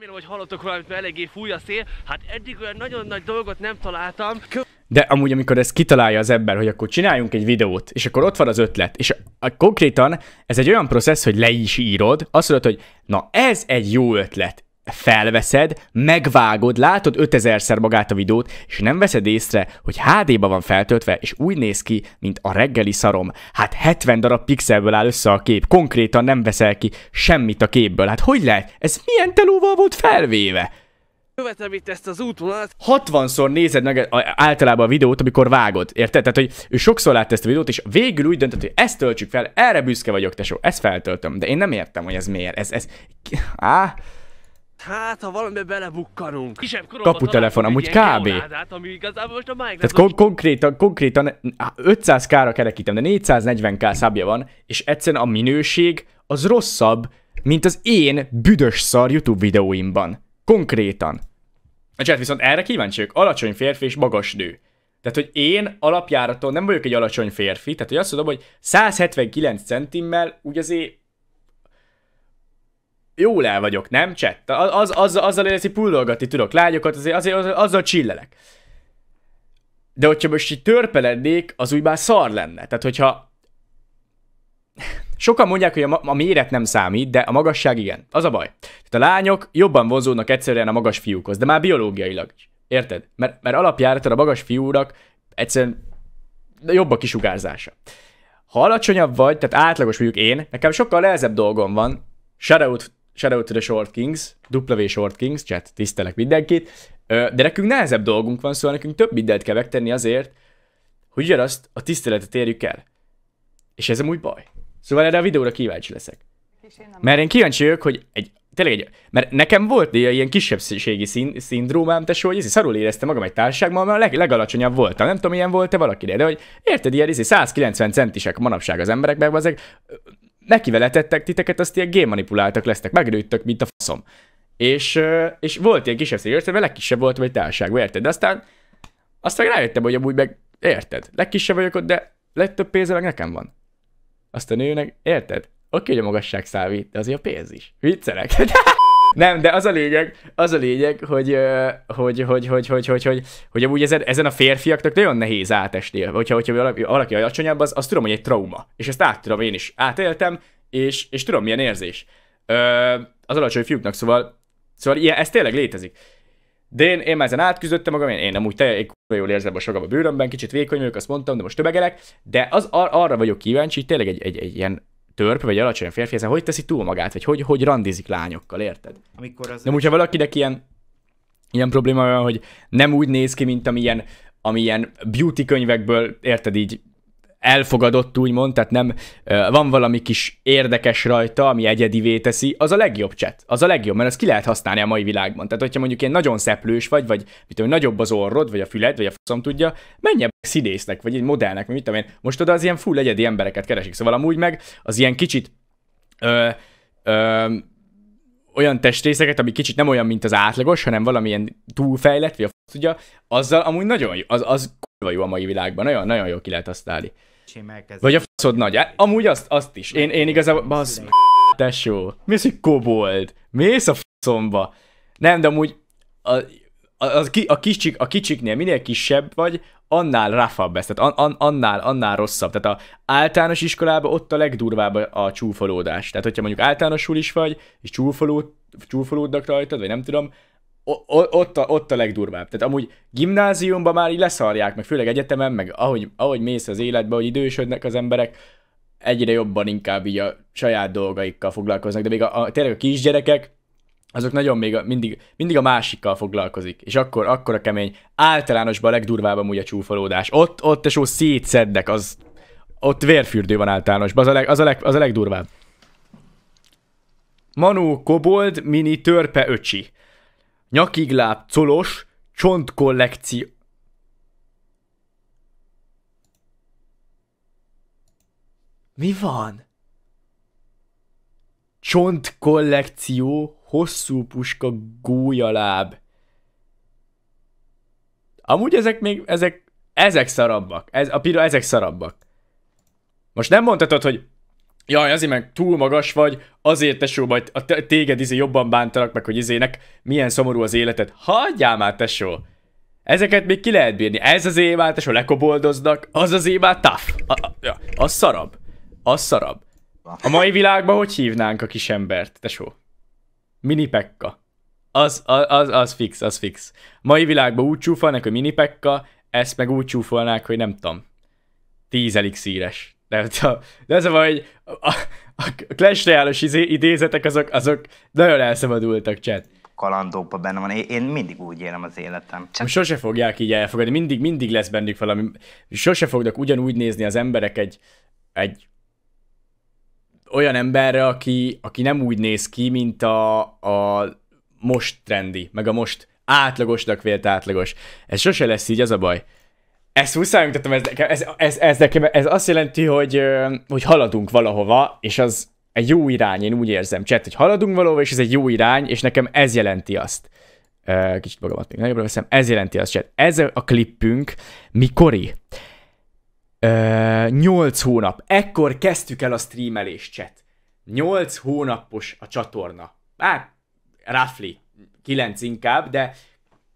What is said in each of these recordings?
Remélem, hogy hallottok valamit, mert eléggé fúj a szél. Hát eddig olyan nagyon nagy dolgot nem találtam. De amúgy, amikor ezt kitalálja az ember, hogy akkor csináljunk egy videót, és akkor ott van az ötlet, és a, a, konkrétan ez egy olyan processz, hogy le is írod, azt mondod, hogy na ez egy jó ötlet, felveszed, megvágod, látod 5000-szer magát a videót, és nem veszed észre, hogy HD-ba van feltöltve, és úgy néz ki, mint a reggeli szarom. Hát 70 darab pixelből áll össze a kép, konkrétan nem veszel ki semmit a képből. Hát hogy lehet? Ez milyen telóval volt felvéve? követem itt ezt az útvonalat. 60-szor nézed meg általában a videót, amikor vágod, érted? Tehát, hogy ő sokszor látta ezt a videót, és végül úgy döntött, hogy ezt töltsük fel, erre büszke vagyok, tesó, ezt feltöltöm, de én nem értem, hogy ez miért. Ez, ez, Ah? Hát, ha valamibe belebukkanunk. Kisebb Kaputelefon, amúgy kb. Órádát, ami igazából most a Minecraft Tehát kon konkrétan, konkrétan 500 ra kerekítem, de 440 k szabja van, és egyszerűen a minőség az rosszabb, mint az én büdös szar YouTube videóimban. Konkrétan. A chat viszont erre kíváncsiak, alacsony férfi és magas nő. Tehát, hogy én alapjáraton nem vagyok egy alacsony férfi, tehát hogy azt mondom, hogy 179 centimmel úgy azért jól el vagyok, nem, Csett? Az, az, az azzal érzi, pullolgatni tudok lányokat, azért, azért azért azzal csillelek. De hogyha most így lennék, az úgy már szar lenne. Tehát, hogyha... Sokan mondják, hogy a, a méret nem számít, de a magasság igen. Az a baj. Tehát a lányok jobban vonzódnak egyszerűen a magas fiúkhoz, de már biológiailag is. Érted? Mert, mert alapjáraton a magas fiúnak egyszerűen jobb a kisugárzása. Ha alacsonyabb vagy, tehát átlagos mondjuk én, nekem sokkal nehezebb dolgom van, shoutout Shadow to the Short Kings, W Short Kings, chat, tisztelek mindenkit. De nekünk nehezebb dolgunk van, szóval nekünk több mindent kell megtenni azért, hogy ugyanazt a tiszteletet érjük el. És ez amúgy baj. Szóval erre a videóra kíváncsi leszek. Mert én kíváncsi vagyok, hogy egy, tényleg egy, mert nekem volt néha ilyen kisebbségi szín, szindrómám, te hogy izé, szarul érezte magam egy társaságban, mert a leg, legalacsonyabb voltam. Nem tudom, milyen volt-e valakire, de hogy érted, ilyen izé, 190 centisek manapság az emberek, meg azek nekiveletettek titeket, azt ilyen manipuláltak lesztek, megrőttök, mint a faszom. És, és volt ilyen kisebb szégyen, mert legkisebb volt vagy társág, érted? De aztán, aztán rájöttem, hogy amúgy meg, érted? Legkisebb vagyok ott, de legtöbb pénze meg nekem van. Aztán a nőnek, érted? Oké, hogy a magasság számít, de azért a pénz is. Viccelek. Nem, de az a lényeg, az a lényeg, hogy, hogy, hogy, hogy, hogy, hogy, hogy, hogy amúgy ezen, ezen a férfiaknak nagyon nehéz átesni. Hogyha, hogyha valaki alacsonyabb, az, az tudom, hogy egy trauma. És ezt át tudom, én is átéltem, és, és tudom, milyen érzés. Ö, az alacsony fiúknak, szóval, szóval ilyen, ez tényleg létezik. De én, én már ezen átküzdöttem magam, én, én nem úgy teljesen jól érzem a magam a bőrömben, kicsit vékony vagyok, azt mondtam, de most tömegelek, de az ar- arra vagyok kíváncsi, tényleg egy, egy, egy ilyen törp vagy alacsony férfi, ezen hogy teszi túl magát, vagy hogy, hogy randizik lányokkal, érted? Amikor az De hogyha valakinek ilyen, ilyen probléma van, hogy nem úgy néz ki, mint amilyen, amilyen beauty könyvekből, érted így elfogadott, úgymond, tehát nem van valami kis érdekes rajta, ami egyedivé teszi, az a legjobb chat, az a legjobb, mert azt ki lehet használni a mai világban. Tehát, hogyha mondjuk én nagyon szeplős vagy, vagy mit tudom, nagyobb az orrod, vagy a füled, vagy a faszom tudja, menj ebbe színésznek, vagy egy modellnek, mit tudom én. Most oda az ilyen full egyedi embereket keresik, szóval amúgy meg az ilyen kicsit ö, ö, olyan testrészeket, ami kicsit nem olyan, mint az átlagos, hanem valamilyen túlfejlett, vagy a f... tudja, azzal amúgy nagyon jó, az, az jó a mai világban, nagyon, nagyon jó ki lehet állni. Vagy a faszod nagy, e, amúgy azt, azt is. Én, én igazából, basz, tesó, mész egy kobold, mész a faszomba. Nem, de amúgy a, a, a, a, kicsik, a kicsiknél minél kisebb vagy, annál ráfabb ez, tehát an, an, annál, annál rosszabb. Tehát a általános iskolában ott a legdurvább a csúfolódás. Tehát, hogyha mondjuk általánosul is vagy, és csúfolód, csúfolódnak rajtad, vagy nem tudom, ott a, ott a legdurvább. Tehát amúgy gimnáziumban már így leszarják, meg főleg egyetemen, meg ahogy, ahogy mész az életbe, hogy idősödnek az emberek, egyre jobban inkább így a saját dolgaikkal foglalkoznak, de még a, a tényleg a kisgyerekek, azok nagyon még a, mindig, mindig a másikkal foglalkozik, és akkor, akkor a kemény, általánosban a legdurvább amúgy a csúfolódás. Ott, ott tesó szétszednek, az, ott vérfürdő van általánosban, az a, leg, az a, leg, az a legdurvább. Manu Kobold mini törpe öcsi. Nyakigláb colos csontkollekció. Mi van? Csontkollekció, hosszú puska, gólyaláb. Amúgy ezek még, ezek, ezek szarabbak. Ez, a pira, ezek szarabbak. Most nem mondhatod, hogy jaj, azért meg túl magas vagy, azért tesó, majd a téged izé jobban bántanak meg, hogy izének milyen szomorú az életed. Hagyjál már tesó! Ezeket még ki lehet bírni. Ez az évá, tesó, lekoboldoznak, az az évá, Taf, A, a, ja, az szarab. Az szarab. A mai világban hogy hívnánk a kis embert, tesó? Mini Pekka. Az, az, az, az fix, az fix. Mai világban úgy csúfolnak, hogy Mini Pekka, ezt meg úgy csúfolnák, hogy nem tudom. Tíz elixíres nem tudom. De az a baj, hogy a, a Clash Royale-os izé, idézetek azok, azok nagyon elszabadultak, chat Kalandókban benne van. Én mindig úgy élem az életem. Csak... Sose fogják így elfogadni, mindig, mindig lesz bennük valami. Sose fognak ugyanúgy nézni az emberek egy, egy olyan emberre, aki, aki nem úgy néz ki, mint a, a most trendi, meg a most átlagosnak vélt átlagos. Ez sose lesz így, az a baj. Ezt muszáj mutatom, ez, nekem, ez, ez, ez, nekem, ez azt jelenti, hogy, hogy haladunk valahova, és az egy jó irány, én úgy érzem, chat, hogy haladunk valahova, és ez egy jó irány, és nekem ez jelenti azt. Kicsit magamat még nagyobbra veszem, ez jelenti azt, chat. Ez a klippünk mikori? 8 hónap. Ekkor kezdtük el a streamelést, chat. 8 hónapos a csatorna. Hát, roughly, 9 inkább, de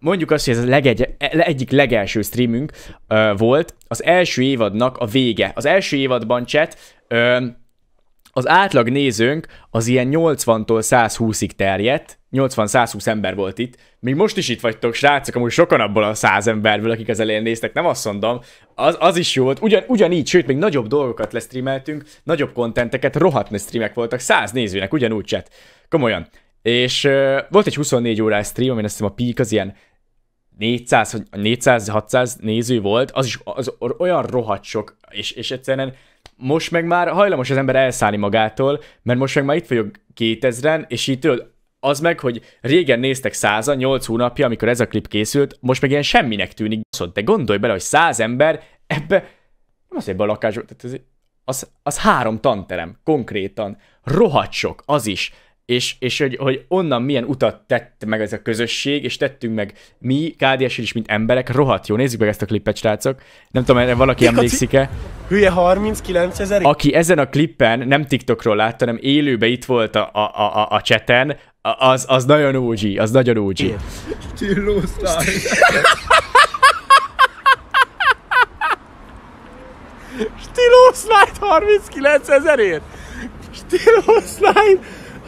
mondjuk azt, hogy ez a legegy, e, egyik legelső streamünk ö, volt, az első évadnak a vége. Az első évadban chat ö, az átlag nézőnk az ilyen 80-tól 120-ig terjedt, 80-120 ember volt itt, még most is itt vagytok, srácok, amúgy sokan abból a 100 emberből, akik az elején néztek, nem azt mondom, az, az is jó volt, Ugyan, ugyanígy, sőt, még nagyobb dolgokat lesztreameltünk, nagyobb kontenteket, rohadt streamek voltak, 100 nézőnek, ugyanúgy chat, komolyan. És uh, volt egy 24 órás stream, amin azt hiszem a peak az ilyen 400, 400-600 néző volt, az is az olyan rohadt sok, és, és egyszerűen most meg már hajlamos az ember elszállni magától, mert most meg már itt vagyok 2000-en, és így tudod, az meg, hogy régen néztek 100 8 hónapja, amikor ez a klip készült, most meg ilyen semminek tűnik. de gondolj bele, hogy 100 ember ebbe, nem az ebbe a lakásba, tehát ez, az, az három tanterem, konkrétan, rohadt sok, az is és, és hogy, hogy onnan milyen utat tett meg ez a közösség, és tettünk meg mi, kds is, mint emberek, rohadt jó. Nézzük meg ezt a klipet, srácok. Nem tudom, erre valaki emlékszik-e. Hülye 39 ezer? Aki ezen a klippen nem TikTokról látta, hanem élőben itt volt a, a, a, a cseten, az, az nagyon OG, az nagyon OG. Csillósztár. Stiló Slide 39 ezerért! Stiló Slide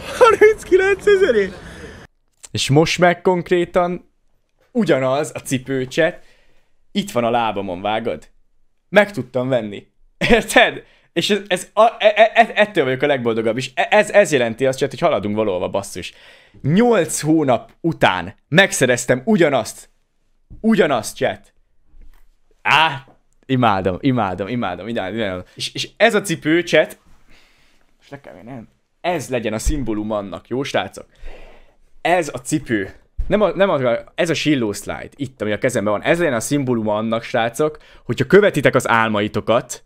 39 ezerért? És most meg konkrétan ugyanaz a cipőcset, itt van a lábamon, vágod? Meg tudtam venni. Érted? És ez, ez a, e, e, e ettől vagyok a legboldogabb, is. E, ez, ez jelenti azt, hogy haladunk valóban basszus. Nyolc hónap után megszereztem ugyanazt, ugyanazt, chat. Á, imádom, imádom, imádom, imádom, imádom. És, és ez a cipő, chat, most le kell, nem? ez legyen a szimbólum annak, jó srácok? Ez a cipő, nem, a, nem a, ez a silló slide, itt, ami a kezemben van, ez legyen a szimbólum annak, srácok, hogyha követitek az álmaitokat,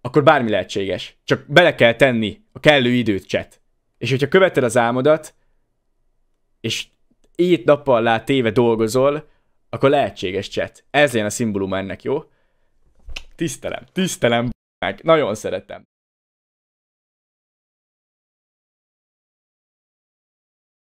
akkor bármi lehetséges. Csak bele kell tenni a kellő időt, chat. És hogyha követed az álmodat, és így nappal lát téve dolgozol, akkor lehetséges chat. Ez legyen a szimbóluma ennek, jó? Tisztelem, tisztelem, meg nagyon szeretem.